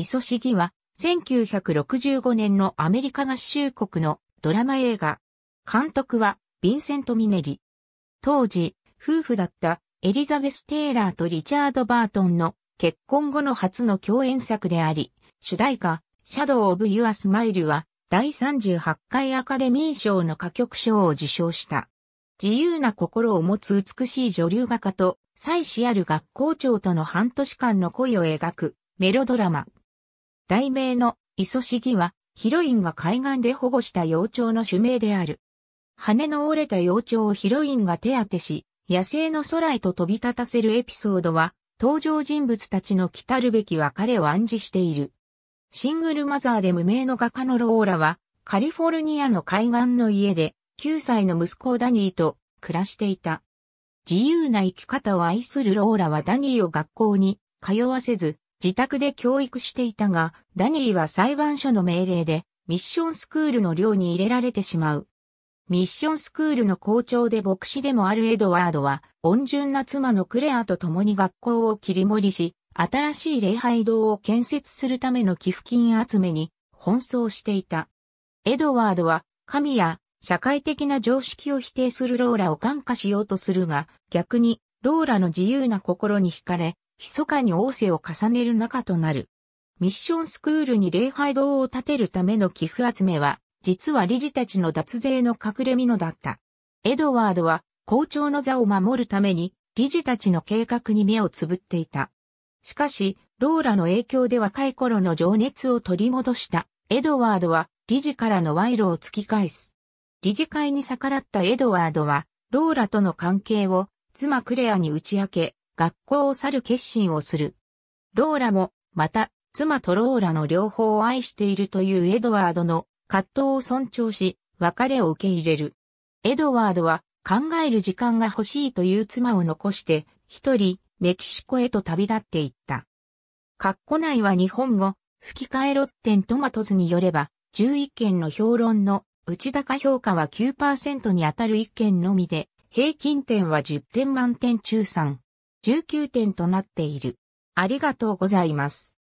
磯市議は、1965年のアメリカ合衆国のドラマ映画。監督は、ヴィンセント・ミネリ。当時、夫婦だったエリザベス・テイラーとリチャード・バートンの結婚後の初の共演作であり、主題歌、シャドウ・オブ・ユア・スマイルは、第38回アカデミー賞の歌曲賞を受賞した。自由な心を持つ美しい女流画家と、妻子ある学校長との半年間の恋を描くメロドラマ。題名のソシギは、ヒロインが海岸で保護した幼鳥の種名である。羽の折れた幼鳥をヒロインが手当てし、野生の空へと飛び立たせるエピソードは、登場人物たちの来たるべき別れを暗示している。シングルマザーで無名の画家のローラは、カリフォルニアの海岸の家で、9歳の息子ダニーと暮らしていた。自由な生き方を愛するローラはダニーを学校に通わせず、自宅で教育していたが、ダニーは裁判所の命令で、ミッションスクールの寮に入れられてしまう。ミッションスクールの校長で牧師でもあるエドワードは、温順な妻のクレアと共に学校を切り盛りし、新しい礼拝堂を建設するための寄付金集めに奔走していた。エドワードは、神や社会的な常識を否定するローラを感化しようとするが、逆に、ローラの自由な心に惹かれ、密かに王政を重ねる中となる。ミッションスクールに礼拝堂を建てるための寄付集めは、実は理事たちの脱税の隠れ蓑だった。エドワードは、校長の座を守るために、理事たちの計画に目をつぶっていた。しかし、ローラの影響で若い頃の情熱を取り戻した、エドワードは、理事からの賄賂を突き返す。理事会に逆らったエドワードは、ローラとの関係を、妻クレアに打ち明け、学校を去る決心をする。ローラも、また、妻とローラの両方を愛しているというエドワードの葛藤を尊重し、別れを受け入れる。エドワードは考える時間が欲しいという妻を残して、一人、メキシコへと旅立っていった。括弧内は日本語、吹き替えロッテントマトズによれば、11件の評論の内高評価は9%に当たる1件のみで、平均点は10点満点中3。19点となっている。ありがとうございます。